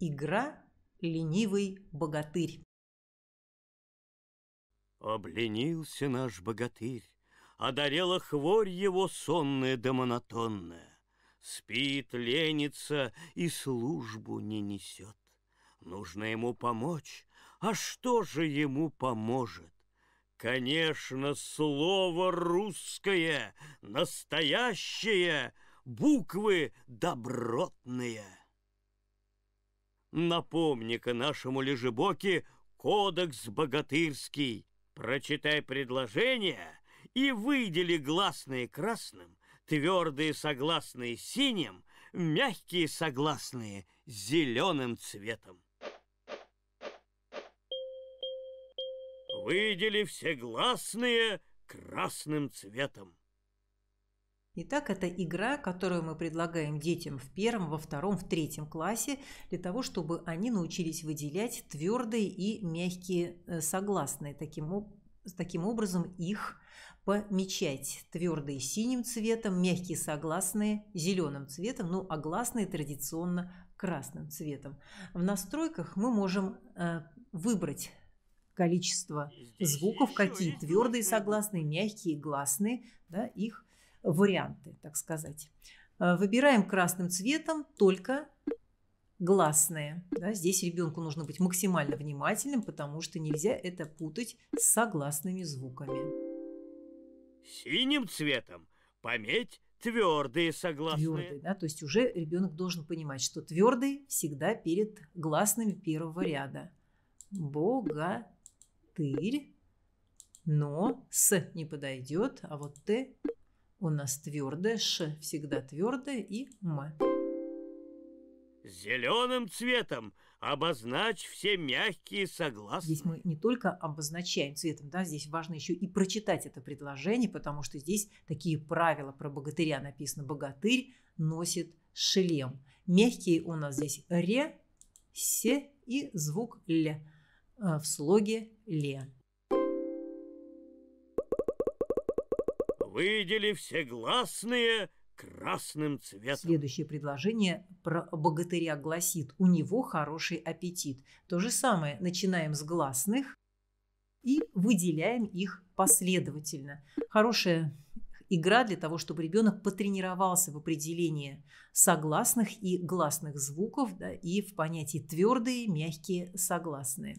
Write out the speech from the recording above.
Игра «Ленивый богатырь». Обленился наш богатырь, Одарела хворь его сонная да монотонная. Спит, ленится и службу не несет. Нужно ему помочь, а что же ему поможет? Конечно, слово русское, настоящее, буквы добротные — Напомни-ка нашему лежебоке кодекс богатырский. Прочитай предложение и выдели гласные красным, твердые согласные синим, мягкие согласные зеленым цветом. Выдели все гласные красным цветом. Итак, это игра, которую мы предлагаем детям в первом, во втором, в третьем классе для того, чтобы они научились выделять твердые и мягкие э, согласные, таким, таким образом их помечать. Твердые синим цветом, мягкие согласные зеленым цветом, ну а гласные традиционно красным цветом. В настройках мы можем э, выбрать количество звуков, какие твердые согласные, мягкие, гласные, да, их варианты, так сказать. Э, выбираем красным цветом только гласные. Да, здесь ребенку нужно быть максимально внимательным, потому что нельзя это путать с согласными звуками. Синим цветом пометь твердые согласные. Твердые, да, то есть уже ребенок должен понимать, что твердый всегда перед гласными первого ряда. Богатырь, но с не подойдет, а вот т у нас твердое «ш» всегда твердое и «м». Зеленым цветом обозначь все мягкие согласные. Здесь мы не только обозначаем цветом, да, здесь важно еще и прочитать это предложение, потому что здесь такие правила про богатыря написано. Богатырь носит шлем. Мягкие у нас здесь ре, се и звук ле э, в слоге ле. выдели гласные красным цветом. Следующее предложение про богатыря гласит «У него хороший аппетит». То же самое начинаем с гласных и выделяем их последовательно. Хорошая игра для того, чтобы ребенок потренировался в определении согласных и гласных звуков да, и в понятии твердые, мягкие, согласные.